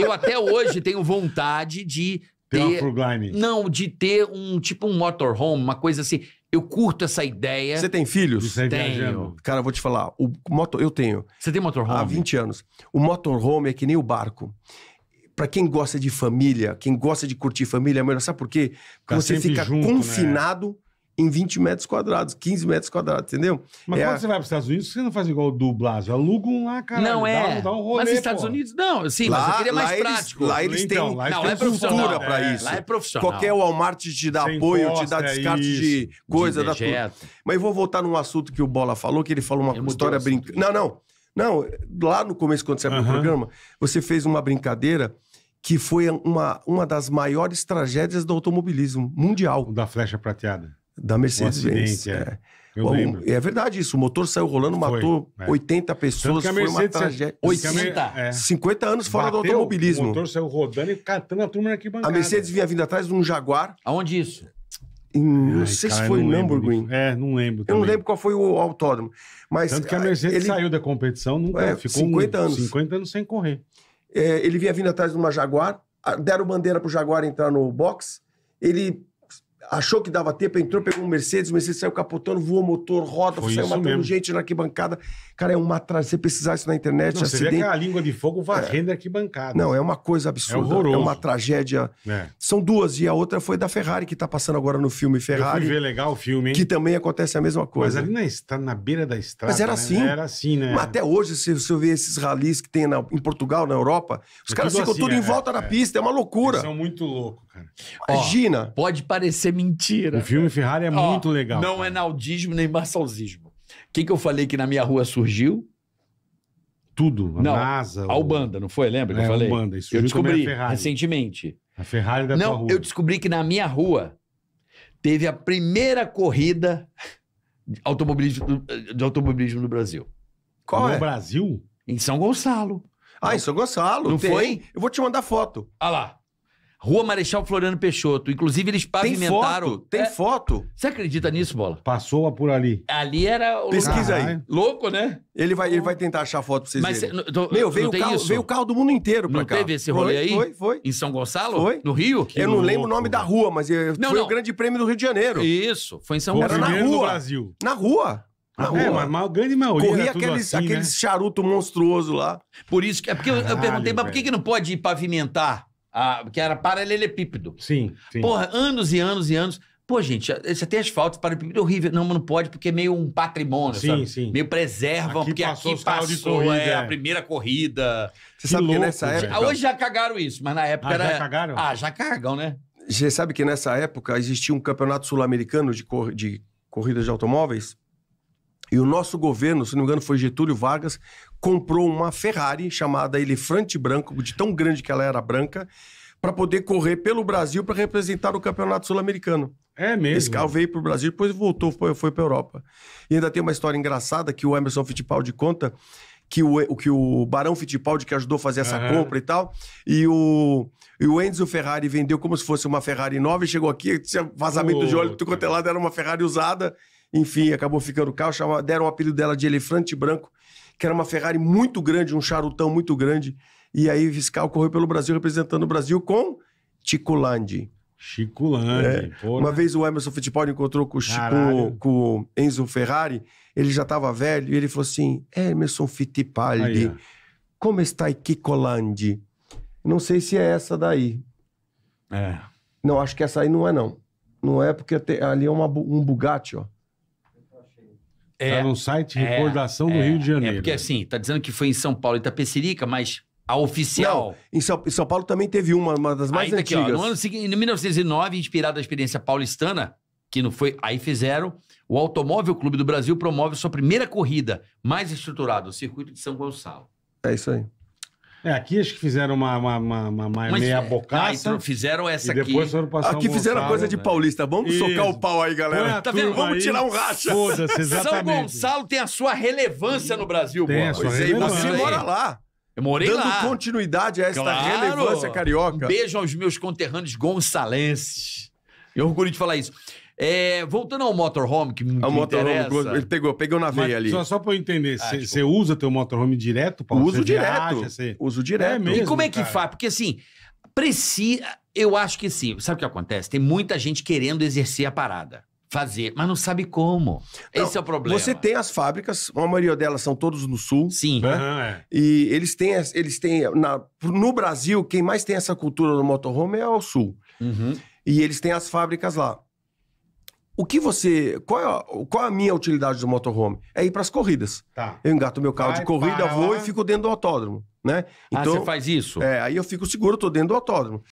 eu até hoje tenho vontade de ter. Tem uma não, de ter um tipo um motorhome, uma coisa assim. Eu curto essa ideia. Você tem filhos? Tenho. Viajando. Cara, eu vou te falar. O motor, eu tenho. Você tem motorhome? Há 20 anos. O motorhome é que nem o barco. Para quem gosta de família, quem gosta de curtir família, é melhor. Sabe por quê? Porque tá você fica junto, né? confinado. Né? em 20 metros quadrados, 15 metros quadrados, entendeu? Mas é quando a... você vai para os Estados Unidos, você não faz igual o do Blasio, aluga um lá, cara. Não é. Dá, dá um rolê, mas nos Estados Unidos, não. Sim, lá, mas eu queria mais eles, prático. Lá eles então, têm então, lá não, é cultura para é, isso. Lá é profissional. Qualquer Walmart te dá Sem apoio, te dá é descarte de coisa, de da Mas vou voltar num assunto que o Bola falou, que ele falou uma eu é história brincando. Não, não. Não, lá no começo, quando você abriu o programa, você fez uma brincadeira que foi uma, uma das maiores tragédias do automobilismo mundial. da flecha prateada da Mercedes-Benz. Um é. É. é. verdade isso. O motor saiu rolando, foi, matou é. 80 pessoas. Então, foi uma tragédia. 80? 50 é. anos fora Bateu, do automobilismo. O motor saiu rodando e catando a turma na arquibancada. A Mercedes vinha vindo atrás de um Jaguar. Aonde isso? Em, Ai, não sei cara, se foi em Nürburgring. É, não lembro. Também. Eu não lembro qual foi o autódromo. Mas, Tanto que a Mercedes ele... saiu da competição, nunca é, ficou 50 um, anos. 50 anos sem correr. É, ele vinha vindo atrás de uma Jaguar, deram bandeira pro Jaguar entrar no box. Ele achou que dava tempo, entrou, pegou um Mercedes, o Mercedes saiu capotando, voou motor, roda, Foi saiu matando mesmo. gente na arquibancada. Cara, é uma tragédia. Você pesquisar isso na internet, não, acidente... Você vê a língua de fogo varrendo é. arquibancada. Não, é uma coisa absurda. É, é uma tragédia. É. São duas, e a outra foi da Ferrari, que tá passando agora no filme Ferrari. Eu fui ver legal o filme, hein? Que também acontece a mesma coisa. Mas ali na, está na beira da estrada. Mas era né? assim. Né? Era assim, né? Mas até hoje, se você vê esses ralis que tem na, em Portugal, na Europa, os é caras ficam assim, tudo em é, volta da é. pista, é uma loucura. Eles são muito loucos cara. Imagina. Ó, pode parecer mentira. O filme Ferrari é Ó, muito legal. Não cara. é naldismo nem marçalzismo. O que, que eu falei que na minha rua surgiu? Tudo. A não, NASA. A Ubanda, não foi? Lembra que é, eu falei? Ubanda, isso eu descobri recentemente. A Ferrari da Não, eu descobri que na minha rua teve a primeira corrida de automobilismo, de automobilismo no Brasil. Qual no é? No Brasil? Em São Gonçalo. Ah, em São Gonçalo. Não tem. foi? Eu vou te mandar foto. Ah lá. Rua Marechal Floriano Peixoto. Inclusive, eles pavimentaram. Tem foto? Tem é. foto? Você acredita nisso, Bola? Passou por ali. Ali era o Pesquisa aí. Ah, louco, né? Ele vai, ele vai tentar achar foto pra vocês Mas verem. tô, Meu, veio o, carro, isso? veio o carro do mundo inteiro pra não cá. Teve esse rolê foi, aí? Foi, foi. Em São Gonçalo? Foi. No Rio? Que eu não louco. lembro o nome da rua, mas eh, não, foi não. o grande prêmio do Rio de Janeiro. Isso, foi em São Gonçalo. Era na rua. Brasil. Na rua. Na é, rua. É, mas a grande maioria. Corria aqueles, assim, né? aqueles né? charuto monstruoso lá. Por isso que. É porque Caralho, eu perguntei, mas por que, que não pode pavimentar? que era paralelepípedo. Sim, sim. Porra, anos e anos e anos. Pô, gente, você tem asfalto paralelepípedo é horrível. Não, mas não pode, porque é meio um patrimônio, sim, sabe? Sim. Meio preservam, aqui porque passou aqui passou corrida, é, é. a é. primeira corrida. Você que sabe louco, que nessa época... Ah, hoje já cagaram isso, mas na ah, época ah, era... já cagaram? Ah, já cagam, né? Você sabe que nessa época existia um campeonato sul-americano de, cor... de corridas de automóveis e o nosso governo, se não me engano, foi Getúlio Vargas, comprou uma Ferrari chamada Elefante Branco, de tão grande que ela era branca, para poder correr pelo Brasil para representar o Campeonato Sul-Americano. É mesmo. Esse carro veio para o Brasil, depois voltou, foi, foi para a Europa. E ainda tem uma história engraçada que o Emerson Fittipaldi conta que o, que o Barão Fittipaldi que ajudou a fazer essa uhum. compra e tal, e o, e o Enzo Ferrari vendeu como se fosse uma Ferrari nova e chegou aqui, tinha vazamento Puta. de óleo, tudo quanto é lado, era uma Ferrari usada enfim, acabou ficando carro, chama, deram o apelido dela de Elefante Branco, que era uma Ferrari muito grande, um charutão muito grande. E aí, Viscal correu pelo Brasil, representando o Brasil com Chiculandi Chiculandi é. Uma né? vez o Emerson Fittipaldi encontrou com o, Chico, com o Enzo Ferrari, ele já estava velho, e ele falou assim, Emerson Fittipaldi, Aí, como está Kiko Landi? Não sei se é essa daí. É. Não, acho que essa aí não é, não. Não é porque ali é uma, um Bugatti, ó. Está é, tá no site é, Recordação é, do é, Rio de é, Janeiro. É porque assim, tá dizendo que foi em São Paulo e Itapecerica, mas a oficial. Não, em, São, em São Paulo também teve uma, uma das mais antigas. Tá aqui, ó, no ano seguinte, em 1909, inspirada a experiência paulistana, que não foi, aí fizeram, o Automóvel Clube do Brasil promove sua primeira corrida mais estruturada, o Circuito de São Gonçalo. É isso aí. É, aqui acho que fizeram uma, uma, uma, uma Mas, meia é, bocaça. Ah, então fizeram essa e aqui. depois foram passar Aqui fizeram Gonçalo, coisa de né? paulista. Vamos Isso. socar o pau aí, galera. Tá vendo? Vamos aí. tirar um racha. São Gonçalo tem a sua relevância no Brasil, Tem a sua Pois é, e relevância. você mora lá. Eu morei Dando lá. continuidade a esta Claro. relevância carioca. Um beijo aos meus conterrâneos gonçalenses. Eu orgulho de falar isso. É, voltando ao motorhome, que me interessa... ele pegou, pegou na veia ali. Só, só pra eu entender, você ah, tipo... usa teu motorhome direto, Paulo? Uso direto. Viaja, cê... Uso é direto. É mesmo, e como é que cara? faz? Porque assim, precisa... Eu acho que sim. Sabe o que acontece? Tem muita gente querendo exercer a parada fazer, mas não sabe como. Não, Esse é o problema. Você tem as fábricas, a maioria delas são todos no sul. Sim. Né? Uhum, é. E eles têm, eles têm na, no Brasil, quem mais tem essa cultura do motorhome é o sul. Uhum. E eles têm as fábricas lá. O que você. Qual é, a, qual é a minha utilidade do motorhome? É ir para as corridas. Tá. Eu engato meu carro Vai de corrida, vou e fico dentro do autódromo, né? Então, ah, você então, faz isso? É, aí eu fico seguro, estou dentro do autódromo.